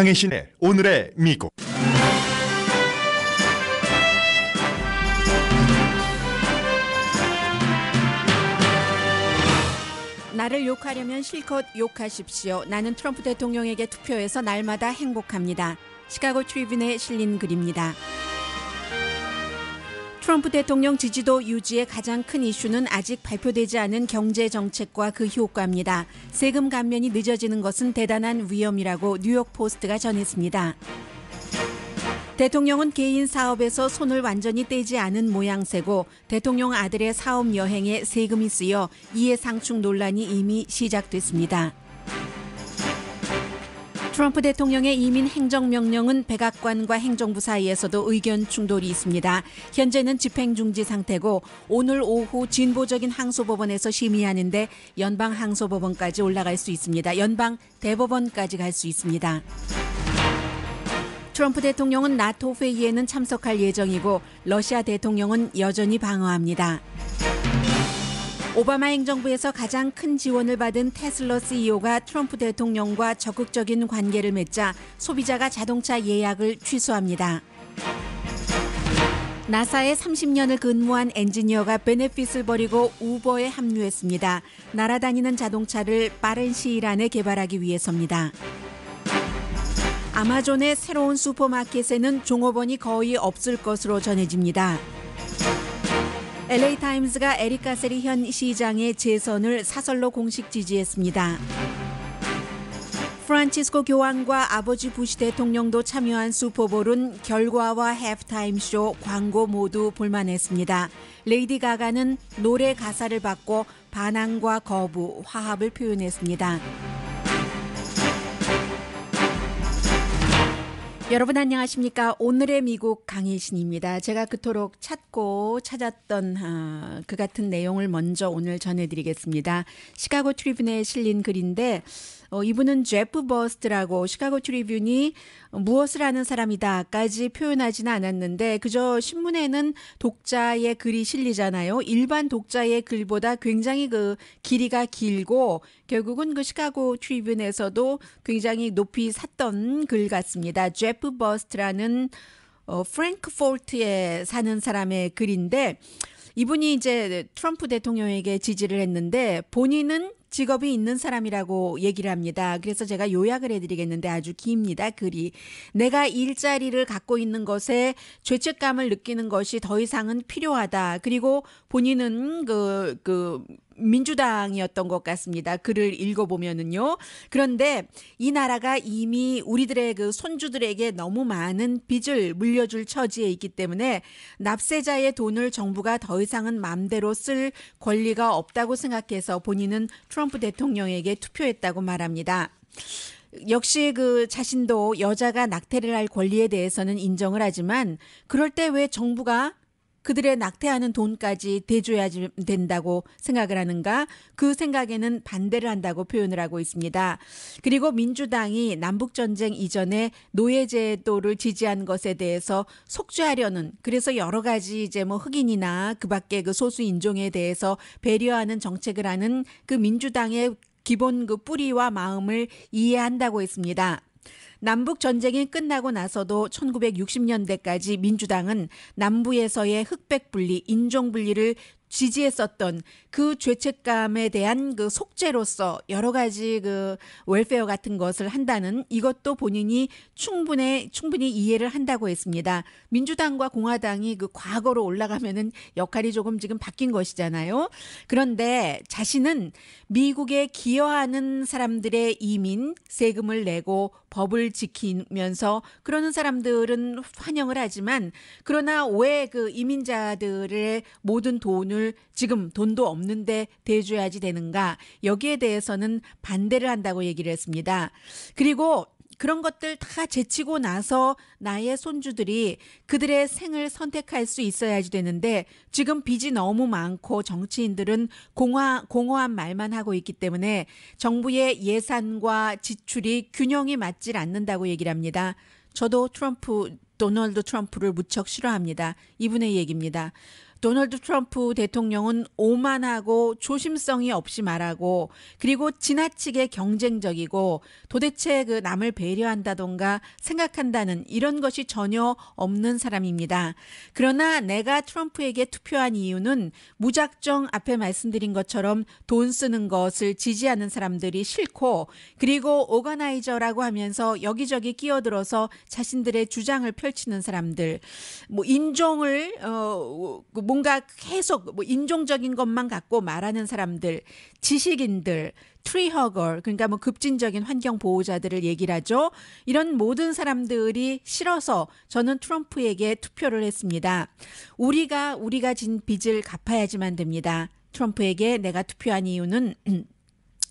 강혜신의 오늘의 미국 나를 욕하려면 실컷 욕하십시오. 나는 트럼프 대통령에게 투표해서 날마다 행복합니다. 시카고 트리뷴에 실린 글입니다. 트럼프 대통령 지지도 유지의 가장 큰 이슈는 아직 발표되지 않은 경제 정책과 그 효과입니다. 세금 감면이 늦어지는 것은 대단한 위험이라고 뉴욕 포스트가 전했습니다. 대통령은 개인 사업에서 손을 완전히 떼지 않은 모양새고 대통령 아들의 사업 여행에 세금이 쓰여 이해상충 논란이 이미 시작됐습니다. 트럼프 대통령의 이민 행정명령은 백악관과 행정부 사이에서도 의견 충돌이 있습니다. 현재는 집행 중지 상태고 오늘 오후 진보적인 항소법원에서 심의하는데 연방 항소법원까지 올라갈 수 있습니다. 연방 대법원까지 갈 수 있습니다. 트럼프 대통령은 나토 회의에는 참석할 예정이고 러시아 대통령은 여전히 방어합니다. 오바마 행정부에서 가장 큰 지원을 받은 테슬러 CEO가 트럼프 대통령과 적극적인 관계를 맺자 소비자가 자동차 예약을 취소합니다. 나사에 30년을 근무한 엔지니어가 베네핏을 버리고 우버에 합류했습니다. 날아다니는 자동차를 빠른 시일 안에 개발하기 위해서입니다. 아마존의 새로운 슈퍼마켓에는 종업원이 거의 없을 것으로 전해집니다. LA타임스가 에리카 세리 현 시장의 재선을 사설로 공식 지지했습니다. 프란치스코 교황과 아버지 부시 대통령도 참여한 슈퍼볼은 결과와 해프타임 쇼, 광고 모두 볼만했습니다. 레이디 가가는 노래 가사를 받고 반항과 거부, 화합을 표현했습니다. 여러분 안녕하십니까? 오늘의 미국 강혜신입니다. 제가 그토록 찾고 찾았던 어, 그 같은 내용을 먼저 오늘 전해드리겠습니다. 시카고 트리뷴에 실린 글인데 어, 이분은 제프 버스트라고 시카고 트리뷴이 무엇을 하는 사람이다까지 표현하지는 않았는데 그저 신문에는 독자의 글이 실리잖아요. 일반 독자의 글보다 굉장히 그 길이가 길고 결국은 그 시카고 트리뷴에서도 굉장히 높이 샀던 글 같습니다. 제프 버스트라는 어, 프랭크포트에 사는 사람의 글인데 이분이 이제 트럼프 대통령에게 지지를 했는데 본인은 직업이 있는 사람이라고 얘기를 합니다. 그래서 제가 요약을 해드리겠는데 아주 깁니다. 글이. 내가 일자리를 갖고 있는 것에 죄책감을 느끼는 것이 더 이상은 필요하다. 그리고 본인은 그, 그, 민주당이었던 것 같습니다. 글을 읽어보면은요. 그런데 이 나라가 이미 우리들의 그 손주들에게 너무 많은 빚을 물려줄 처지에 있기 때문에 납세자의 돈을 정부가 더 이상은 마음대로 쓸 권리가 없다고 생각해서 본인은 트럼프 대통령에게 투표했다고 말합니다. 역시 그 자신도 여자가 낙태를 할 권리에 대해서는 인정을 하지만 그럴 때 왜 정부가 그들의 낙태하는 돈까지 대줘야 된다고 생각을 하는가 그 생각에는 반대를 한다고 표현을 하고 있습니다. 그리고 민주당이 남북전쟁 이전에 노예제도를 지지한 것에 대해서 속죄하려는 그래서 여러 가지 이제 뭐 흑인이나 그 밖에 그 소수 인종에 대해서 배려하는 정책을 하는 그 민주당의 기본 그 뿌리와 마음을 이해한다고 했습니다. 남북 전쟁이 끝나고 나서도 1960년대까지 민주당은 남부에서의 흑백 분리, 인종 분리를 지지했었던 그 죄책감에 대한 그 속죄로서 여러 가지 그 웰페어 같은 것을 한다는 이것도 본인이 충분히 충분히 이해를 한다고 했습니다. 민주당과 공화당이 그 과거로 올라가면은 역할이 조금 지금 바뀐 것이잖아요. 그런데 자신은 미국에 기여하는 사람들의 이민 세금을 내고 법을 지키면서 그러는 사람들은 환영을 하지만 그러나 왜 그 이민자들의 모든 돈을 돈을 지금 돈도 없는데 대줘야지 되는가 여기에 대해서는 반대를 한다고 얘기를 했습니다. 그리고 그런 것들 다 제치고 나서 나의 손주들이 그들의 생을 선택할 수 있어야지 되는데 지금 빚이 너무 많고 정치인들은 공허, 공허한 말만 하고 있기 때문에 정부의 예산과 지출이 균형이 맞질 않는다고 얘기를 합니다. 저도 트럼프, 도널드 트럼프를 무척 싫어합니다. 이분의 얘기입니다. 도널드 트럼프 대통령은 오만하고 조심성이 없이 말하고 그리고 지나치게 경쟁적이고 도대체 그 남을 배려한다던가 생각한다는 이런 것이 전혀 없는 사람입니다. 그러나 내가 트럼프에게 투표한 이유는 무작정 앞에 말씀드린 것처럼 돈 쓰는 것을 지지하는 사람들이 싫고 그리고 오가나이저라고 하면서 여기저기 끼어들어서 자신들의 주장을 펼치는 사람들 뭐 인종을 어 뭐 뭔가 계속 뭐 인종적인 것만 갖고 말하는 사람들, 지식인들, 트리허걸 그러니까 뭐 급진적인 환경 보호자들을 얘기를 하죠. 이런 모든 사람들이 싫어서 저는 트럼프에게 투표를 했습니다. 우리가 우리가 진 빚을 갚아야지만 됩니다. 트럼프에게 내가 투표한 이유는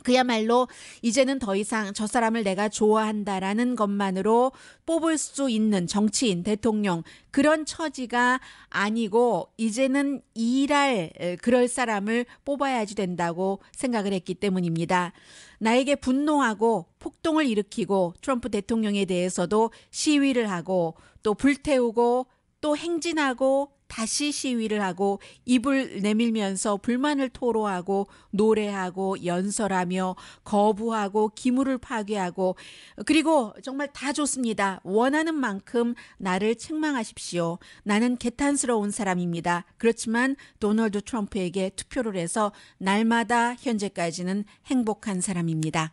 그야말로 이제는 더 이상 저 사람을 내가 좋아한다라는 것만으로 뽑을 수 있는 정치인, 대통령, 그런 처지가 아니고 이제는 일할 그럴 사람을 뽑아야지 된다고 생각을 했기 때문입니다. 나에게 분노하고 폭동을 일으키고 트럼프 대통령에 대해서도 시위를 하고 또 불태우고 또 행진하고 다시 시위를 하고 입을 내밀면서 불만을 토로하고 노래하고 연설하며 거부하고 기물을 파괴하고 그리고 정말 다 좋습니다. 원하는 만큼 나를 책망하십시오. 나는 개탄스러운 사람입니다. 그렇지만 도널드 트럼프에게 투표를 해서 날마다 현재까지는 행복한 사람입니다.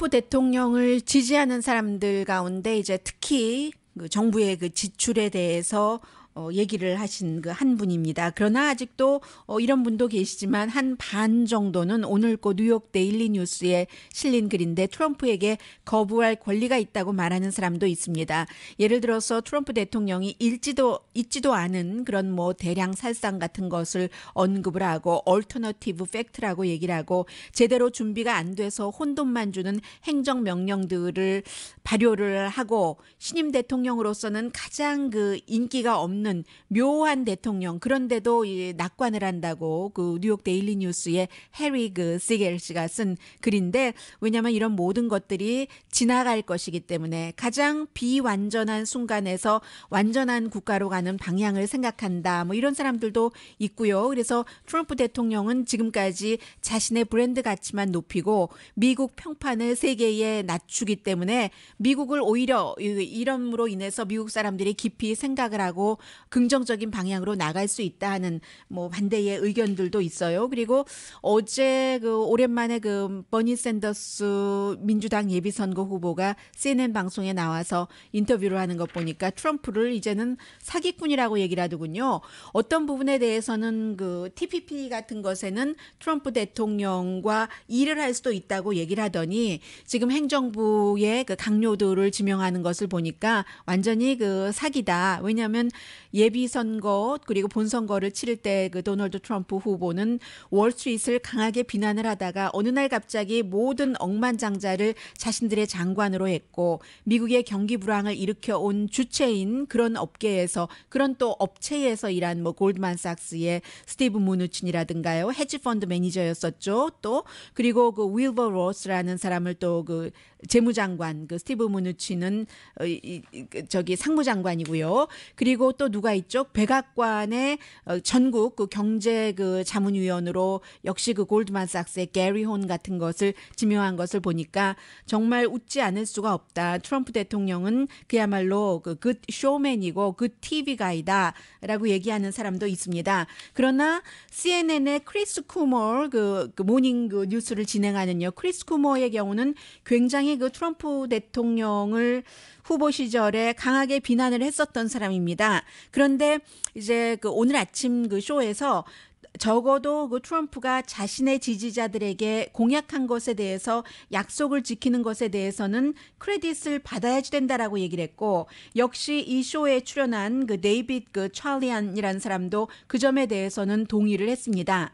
트럼프 대통령을 지지하는 사람들 가운데 이제 특히 그 정부의 그 지출에 대해서 어, 얘기를 하신 그 한 분입니다. 그러나 아직도 어, 이런 분도 계시지만 한 반 정도는 오늘 고 뉴욕 데일리 뉴스에 실린 글인데 트럼프에게 거부할 권리가 있다고 말하는 사람도 있습니다. 예를 들어서 트럼프 대통령이 읽지도 있지도 않은 그런 뭐 대량 살상 같은 것을 언급을 하고 얼터너티브 팩트라고 얘기를 하고 제대로 준비가 안 돼서 혼돈만 주는 행정 명령들을 발효를 하고 신임 대통령으로서는 가장 그 인기가 없는 나는 묘한 대통령 그런데도 낙관을 한다고 그 뉴욕 데일리 뉴스의 해리 그 시겔 씨가 쓴 글인데 왜냐하면 이런 모든 것들이 지나갈 것이기 때문에 가장 비완전한 순간에서 완전한 국가로 가는 방향을 생각한다 뭐 이런 사람들도 있고요. 그래서 트럼프 대통령은 지금까지 자신의 브랜드 가치만 높이고 미국 평판을 세계에 낮추기 때문에 미국을 오히려 이름으로 인해서 미국 사람들이 깊이 생각을 하고 긍정적인 방향으로 나갈 수 있다 하는 뭐 반대의 의견들도 있어요. 그리고 어제 그 오랜만에 그 버니 샌더스 민주당 예비선거 후보가 CNN 방송에 나와서 인터뷰를 하는 것 보니까 트럼프를 이제는 사기꾼이라고 얘기를 하더군요. 어떤 부분에 대해서는 그 TPP 같은 것에는 트럼프 대통령과 일을 할 수도 있다고 얘기를 하더니 지금 행정부의 그 강요도를 지명하는 것을 보니까 완전히 그 사기다. 왜냐하면 예비선거 그리고 본선거를 치를 때 그 도널드 트럼프 후보는 월스트리트를 강하게 비난을 하다가 어느 날 갑자기 모든 억만장자를 자신들의 장관으로 했고 미국의 경기 불황을 일으켜온 주체인 그런 업계에서 그런 또 업체에서 일한 뭐 골드만삭스의 스티브 무누친이라든가요 헤지펀드 매니저였었죠 또 그리고 그 윌버 로스라는 사람을 또그 재무장관 그 스티브 무누치는 어, 이, 그 저기 상무장관이고요. 그리고 또 누가 있죠? 백악관의 어, 전국 그 경제 그 자문위원으로 역시 그 골드만삭스의 게리 혼 같은 것을 지명한 것을 보니까 정말 웃지 않을 수가 없다. 트럼프 대통령은 그야말로 그 쇼맨이고 그 TV 가이다라고 얘기하는 사람도 있습니다. 그러나 CNN의 크리스 쿠머 그, 그 모닝 그 뉴스를 진행하는요. 크리스 쿠머의 경우는 굉장히 굉장히 그 트럼프 대통령을 후보 시절에 강하게 비난을 했었던 사람입니다. 그런데 이제 그 오늘 아침 그 쇼에서 적어도 그 트럼프가 자신의 지지자들에게 공약한 것에 대해서 약속을 지키는 것에 대해서는 크레딧을 받아야지 된다라고 얘기를 했고 역시 이 쇼에 출연한 그 데이빗 그 찰리안이라는 사람도 그 점에 대해서는 동의를 했습니다.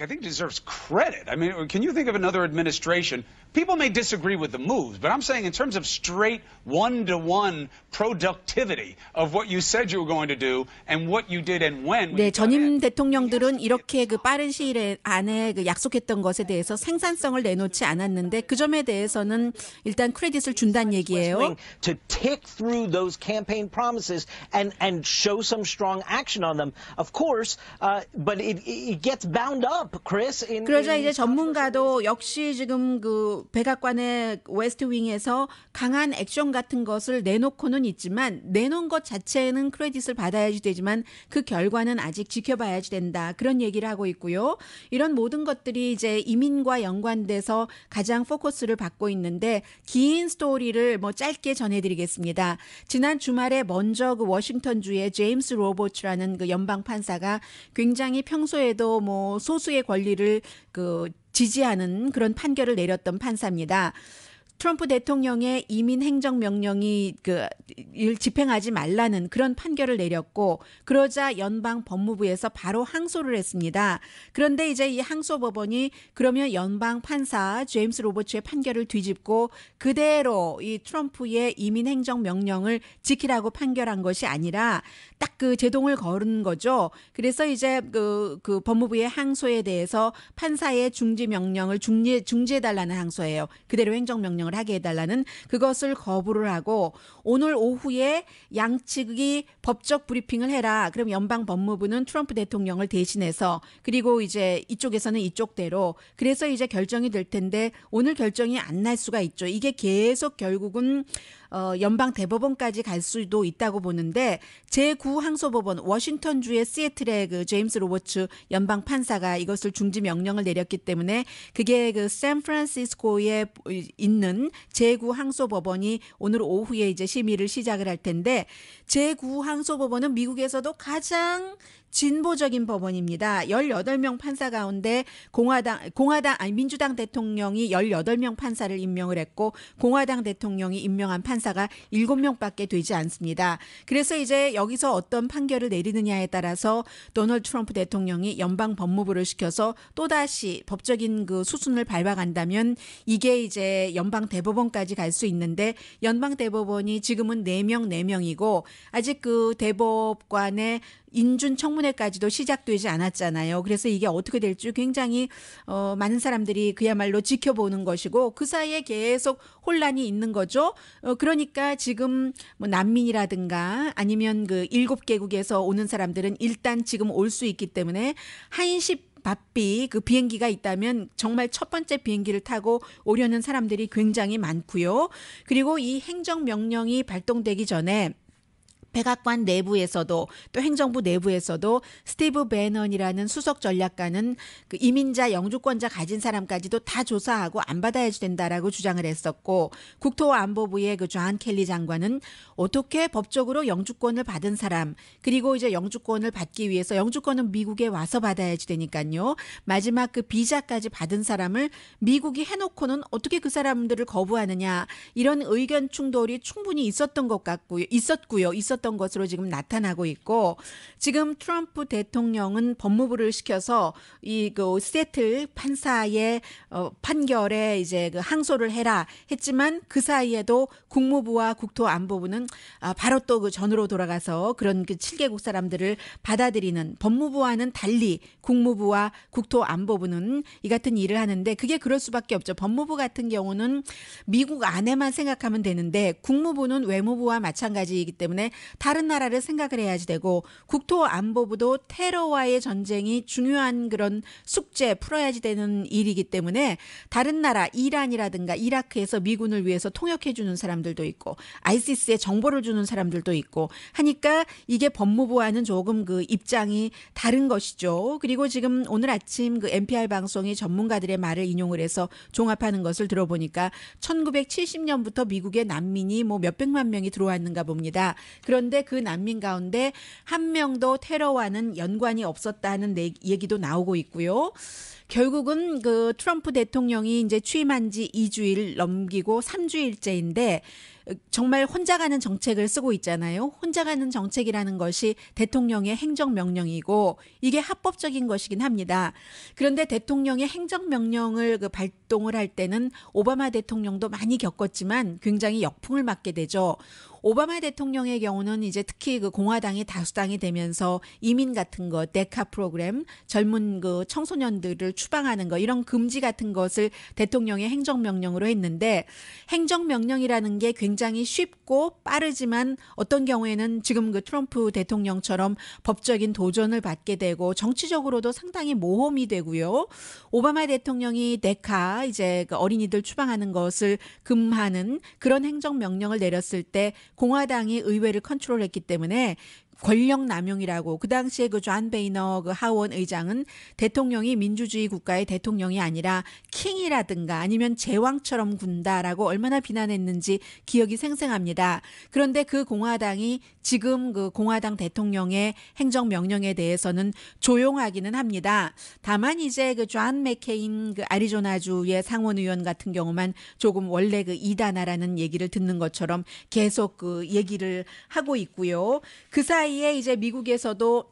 I think deserves credit. I mean, can you think of another administration People may disagree with the moves, but I'm saying in terms of straight one-to-one productivity of what you said you were going to do and what you did and when. 네, 전임 대통령들은 이렇게 그 빠른 시일 안에 그 약속했던 것에 대해서 생산성을 내놓지 않았는데 그 점에 대해서는 일단 크레딧을 준다는 얘기예요. To tick through those campaign promises and and show some strong action on them. Of course, uh, but it, it gets bound up, Chris. In, 그러자 이제 전문가도 역시 지금 그 백악관의 웨스트윙에서 강한 액션 같은 것을 내놓고는 있지만 내놓은 것 자체는 에 크레딧을 받아야지 되지만 그 결과는 아직 지켜봐야지 된다 그런 얘기를 하고 있고요. 이런 모든 것들이 이제 이민과 연관돼서 가장 포커스를 받고 있는데 긴 스토리를 뭐 짧게 전해드리겠습니다. 지난 주말에 먼저 그 워싱턴 주의 제임스 로버츠라는 그 연방 판사가 굉장히 평소에도 뭐 소수의 권리를 그 지지하는 그런 판결을 내렸던 판사입니다. 트럼프 대통령의 이민 행정 명령이 그 집행하지 말라는 그런 판결을 내렸고 그러자 연방 법무부에서 바로 항소를 했습니다. 그런데 이제 이 항소 법원이 그러면 연방 판사 제임스 로버츠의 판결을 뒤집고 그대로 이 트럼프의 이민 행정 명령을 지키라고 판결한 것이 아니라 딱 그 제동을 거은 거죠. 그래서 이제 그, 그 법무부의 항소에 대해서 판사의 중지 명령을 중지 중지해 달라는 항소예요. 그대로 행정 명령 진행을 하게 해달라는 그것을 거부를 하고 오늘 오후에 양측이 법적 브리핑을 해라. 그럼 연방 법무부는 트럼프 대통령을 대신해서 그리고 이제 이쪽에서는 이쪽대로 그래서 이제 결정이 될 텐데 오늘 결정이 안 날 수가 있죠. 이게 계속 결국은 어, 연방 대법원까지 갈 수도 있다고 보는데 제9 항소법원 워싱턴주의 시애틀의 그 제임스 로버츠 연방 판사가 이것을 중지 명령을 내렸기 때문에 그게 그 샌프란시스코에 있는 제9 항소법원이 오늘 오후에 이제 심의를 시작을 할 텐데 제9 항소법원은 미국에서도 가장 진보적인 법원입니다. 18명 판사 가운데 공화당 공화당 아니 민주당 대통령이 18명 판사를 임명을 했고 공화당 대통령이 임명한 판사가 7명밖에 되지 않습니다. 그래서 이제 여기서 어떤 판결을 내리느냐에 따라서 도널드 트럼프 대통령이 연방 법무부를 시켜서 또다시 법적인 그 수순을 밟아간다면 이게 이제 연방 대법원까지 갈 수 있는데 연방 대법원이 지금은 4명 4명이고 아직 그 대법관의 인준 청문회까지도 시작되지 않았잖아요. 그래서 이게 어떻게 될지 굉장히 어, 많은 사람들이 그야말로 지켜보는 것이고 그 사이에 계속 혼란이 있는 거죠. 어, 그러니까 지금 뭐 난민이라든가 아니면 그 일곱 개국에서 오는 사람들은 일단 지금 올 수 있기 때문에 한시 바삐 그 비행기가 있다면 정말 첫 번째 비행기를 타고 오려는 사람들이 굉장히 많고요. 그리고 이 행정 명령이 발동되기 전에 백악관 내부에서도 또 행정부 내부에서도 스티브 베넌이라는 수석 전략가는 그 이민자 영주권자 가진 사람까지도 다 조사하고 안 받아야 지 된다라고 주장을 했었고 국토안보부의 그존 켈리 장관은 어떻게 법적으로 영주권을 받은 사람 그리고 이제 영주권을 받기 위해서 영주권은 미국에 와서 받아야지 되니까요 마지막 그 비자까지 받은 사람을 미국이 해놓고는 어떻게 그 사람들을 거부하느냐 이런 의견 충돌이 충분히 있었던 것 같고요 있었고요 있었 있었던 것으로 지금 나타나고 있고 지금 트럼프 대통령은 법무부를 시켜서 이 그 세틀 판사의 어, 판결에 이제 그 항소를 해라 했지만 그 사이에도 국무부와 국토안보부는 아, 바로 또 그 전으로 돌아가서 그런 그 7개국 사람들을 받아들이는 법무부와는 달리 국무부와 국토안보부는 이 같은 일을 하는데 그게 그럴 수밖에 없죠. 법무부 같은 경우는 미국 안에만 생각하면 되는데 국무부는 외무부와 마찬가지이기 때문에 다른 나라를 생각을 해야지 되고 국토안보부도 테러와의 전쟁이 중요한 그런 숙제 풀어야지 되는 일이기 때문에 다른 나라 이란이라든가 이라크에서 미군을 위해서 통역해 주는 사람들도 있고 아이시스에 정보를 주는 사람들도 있고 하니까 이게 법무부와는 조금 그 입장이 다른 것이죠. 그리고 지금 오늘 아침 그 NPR 방송이 전문가들의 말을 인용을 해서 종합하는 것을 들어보니까 1970년부터 미국의 난민이 뭐 몇백만 명이 들어왔는가 봅니다. 그런 그런데 그 난민 가운데 한 명도 테러와는 연관이 없었다는 얘기도 나오고 있고요. 결국은 그 트럼프 대통령이 이제 취임한 지 2주일 넘기고 3주일째인데 정말 혼자 가는 정책을 쓰고 있잖아요. 혼자 가는 정책이라는 것이 대통령의 행정명령이고 이게 합법적인 것이긴 합니다. 그런데 대통령의 행정명령을 그 발동을 할 때는 오바마 대통령도 많이 겪었지만 굉장히 역풍을 맞게 되죠. 오바마 대통령의 경우는 이제 특히 그 공화당이 다수당이 되면서 이민 같은 것, 데카 프로그램, 젊은 그 청소년들을 추방하는 것 이런 금지 같은 것을 대통령의 행정명령으로 했는데 행정명령이라는 게 굉장히 쉽고 빠르지만 어떤 경우에는 지금 그 트럼프 대통령처럼 법적인 도전을 받게 되고 정치적으로도 상당히 모험이 되고요. 오바마 대통령이 데카 이제 그 어린이들 추방하는 것을 금하는 그런 행정명령을 내렸을 때 공화당이 의회를 컨트롤했기 때문에 권력 남용이라고 그 당시에 그 존 베이너 그 하원 의장은 대통령이 민주주의 국가의 대통령이 아니라 킹이라든가 아니면 제왕처럼 군다라고 얼마나 비난했는지 기억이 생생합니다. 그런데 그 공화당이 지금 그 공화당 대통령의 행정 명령에 대해서는 조용하기는 합니다. 다만 이제 그존 맥케인 그 아리조나주의 상원 의원 같은 경우만 조금 원래 그이단아라는 얘기를 듣는 것처럼 계속 그 얘기를 하고 있고요. 그 사이 사이에 이제 미국에서도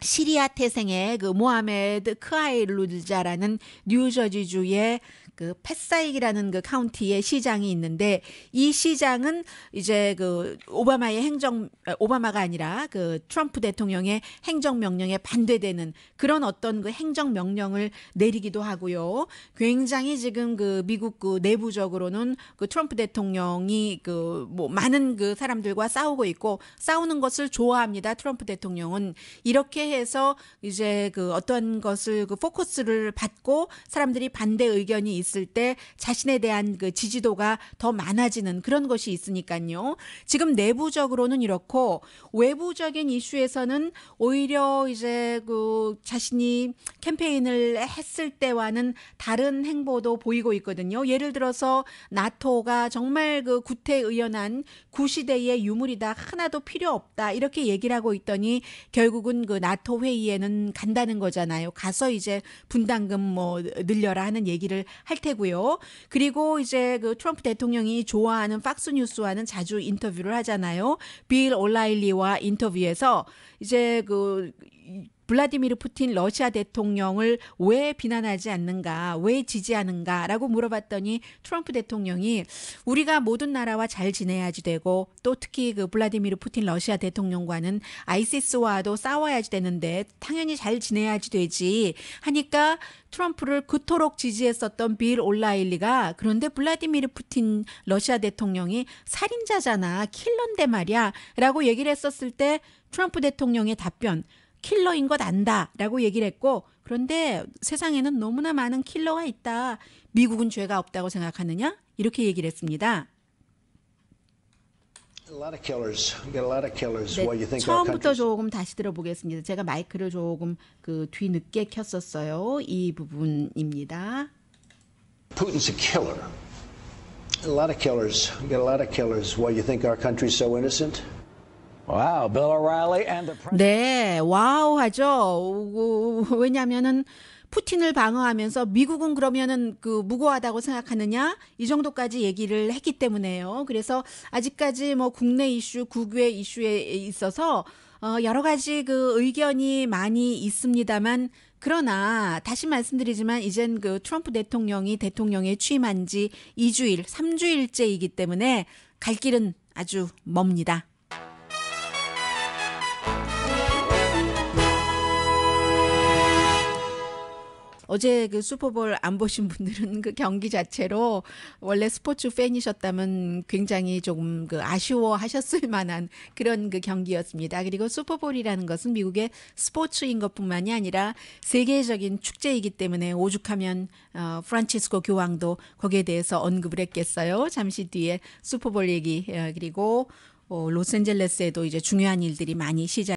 시리아 태생의 그 모하메드 크아일루자라는 뉴저지주의 그 패사익이라는 그 카운티의 시장이 있는데 이 시장은 이제 그 오바마의 행정 아, 오바마가 아니라 그 트럼프 대통령의 행정 명령에 반대되는 그런 어떤 그 행정 명령을 내리기도 하고요. 굉장히 지금 그 미국 그 내부적으로는 그 트럼프 대통령이 그 뭐 많은 그 사람들과 싸우고 있고 싸우는 것을 좋아합니다. 트럼프 대통령은 이렇게 해서 이제 그 어떤 것을 그 포커스를 받고 사람들이 반대 의견이 있 있을 때 자신에 대한 그 지지도가 더 많아지는 그런 것이 있으니까요. 지금 내부적으로는 이렇고 외부적인 이슈에서는 오히려 이제 그 자신이 캠페인을 했을 때와는 다른 행보도 보이고 있거든요. 예를 들어서 나토가 정말 그 구태의연한 구시대의 유물이다 하나도 필요 없다 이렇게 얘기를 하고 있더니 결국은 그 나토 회의에는 간다는 거잖아요. 가서 이제 분담금 뭐 늘려라 하는 얘기를 할할 테고요. 그리고 이제 그 트럼프 대통령이 좋아하는 팍스 뉴스와는 자주 인터뷰를 하잖아요. 빌 올라일리와 인터뷰에서 이제 그 블라디미르 푸틴 러시아 대통령을 왜 비난하지 않는가, 왜 지지하는가라고 물어봤더니 트럼프 대통령이 우리가 모든 나라와 잘 지내야지 되고 또 특히 그 블라디미르 푸틴 러시아 대통령과는 아이시스와도 싸워야지 되는데 당연히 잘 지내야지 되지 하니까 트럼프를 그토록 지지했었던 빌 올라일리가 그런데 블라디미르 푸틴 러시아 대통령이 살인자잖아 킬러인데 말이야라고 얘기를 했었을 때 트럼프 대통령의 답변 킬러인 것 안다라고 얘기를 했고 그런데 세상에는 너무나 많은 킬러가 있다. 미국은 죄가 없다고 생각하느냐? 이렇게 얘기를 했습니다. 네, 처음부터 조금 다시 들어보겠습니다. 제가 마이크를 조금 그 뒤늦게 켰었어요. 이 부분입니다. Putin's a killer. A lot of killers. Get a lot of killers. Why you think our country's so innocent? Wow, Bill o r 네, 와우 하죠. 왜냐면은 푸틴을 방어하면서 미국은 그러면은 그 무고하다고 생각하느냐 이 정도까지 얘기를 했기 때문에요. 그래서 아직까지 뭐 국내 이슈, 국외 이슈에 있어서 어 여러 가지 그 의견이 많이 있습니다만 그러나 다시 말씀드리지만 이젠 그 트럼프 대통령이 대통령에 취임한 지 2주일, 3주일째이기 때문에 갈 길은 아주 멉니다. 어제 그 슈퍼볼 안 보신 분들은 그 경기 자체로 원래 스포츠 팬이셨다면 굉장히 조금 그 아쉬워하셨을 만한 그런 그 경기였습니다. 그리고 슈퍼볼이라는 것은 미국의 스포츠인 것뿐만이 아니라 세계적인 축제이기 때문에 오죽하면 어, 프란치스코 교황도 거기에 대해서 언급을 했겠어요. 잠시 뒤에 슈퍼볼 얘기 어, 그리고 어, 로스앤젤레스에도 이제 중요한 일들이 많이 시작.